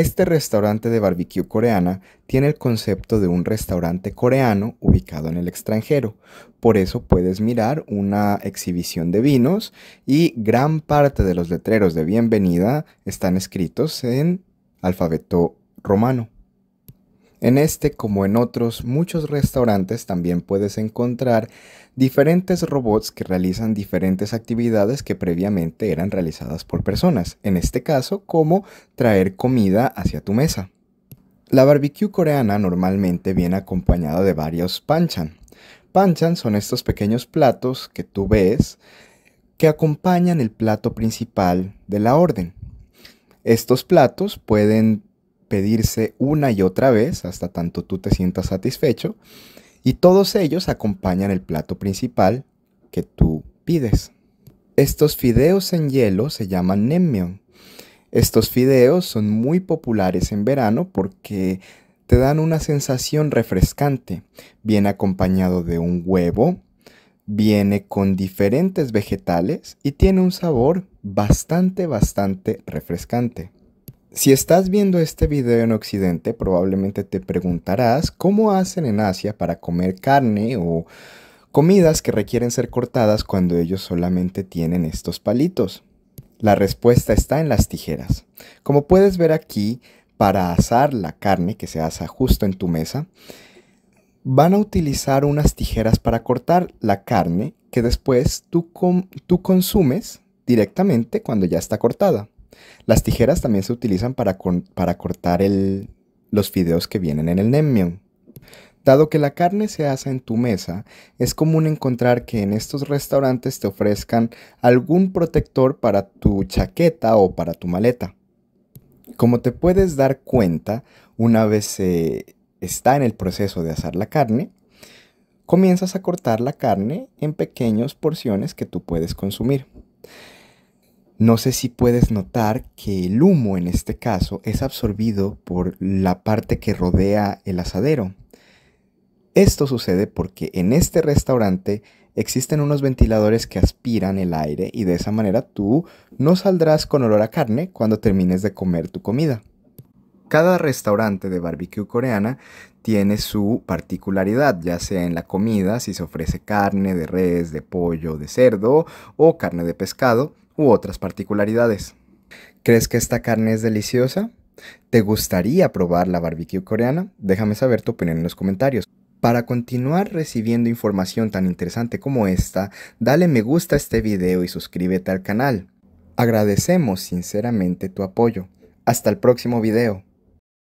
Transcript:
Este restaurante de barbecue coreana tiene el concepto de un restaurante coreano ubicado en el extranjero. Por eso puedes mirar una exhibición de vinos y gran parte de los letreros de bienvenida están escritos en alfabeto romano. En este, como en otros muchos restaurantes, también puedes encontrar diferentes robots que realizan diferentes actividades que previamente eran realizadas por personas, en este caso como traer comida hacia tu mesa. La barbecue coreana normalmente viene acompañada de varios panchan. Panchan son estos pequeños platos que tú ves que acompañan el plato principal de la orden. Estos platos pueden pedirse una y otra vez hasta tanto tú te sientas satisfecho y todos ellos acompañan el plato principal que tú pides. Estos fideos en hielo se llaman nemmion. Estos fideos son muy populares en verano porque te dan una sensación refrescante. Viene acompañado de un huevo, viene con diferentes vegetales y tiene un sabor bastante, bastante refrescante. Si estás viendo este video en Occidente, probablemente te preguntarás cómo hacen en Asia para comer carne o comidas que requieren ser cortadas cuando ellos solamente tienen estos palitos. La respuesta está en las tijeras. Como puedes ver aquí, para asar la carne que se asa justo en tu mesa, van a utilizar unas tijeras para cortar la carne que después tú, consumes directamente cuando ya está cortada. Las tijeras también se utilizan para, cortar los fideos que vienen en el nemmion. Dado que la carne se asa en tu mesa, es común encontrar que en estos restaurantes te ofrezcan algún protector para tu chaqueta o para tu maleta. Como te puedes dar cuenta, una vez se está en el proceso de asar la carne, comienzas a cortar la carne en pequeñas porciones que tú puedes consumir. No sé si puedes notar que el humo en este caso es absorbido por la parte que rodea el asadero. Esto sucede porque en este restaurante existen unos ventiladores que aspiran el aire y de esa manera tú no saldrás con olor a carne cuando termines de comer tu comida. Cada restaurante de barbecue coreana tiene su particularidad, ya sea en la comida, si se ofrece carne de res, de pollo, de cerdo o carne de pescado u otras particularidades. ¿Crees que esta carne es deliciosa? ¿Te gustaría probar la barbecue coreana? Déjame saber tu opinión en los comentarios. Para continuar recibiendo información tan interesante como esta, dale me gusta a este video y suscríbete al canal. Agradecemos sinceramente tu apoyo. Hasta el próximo video.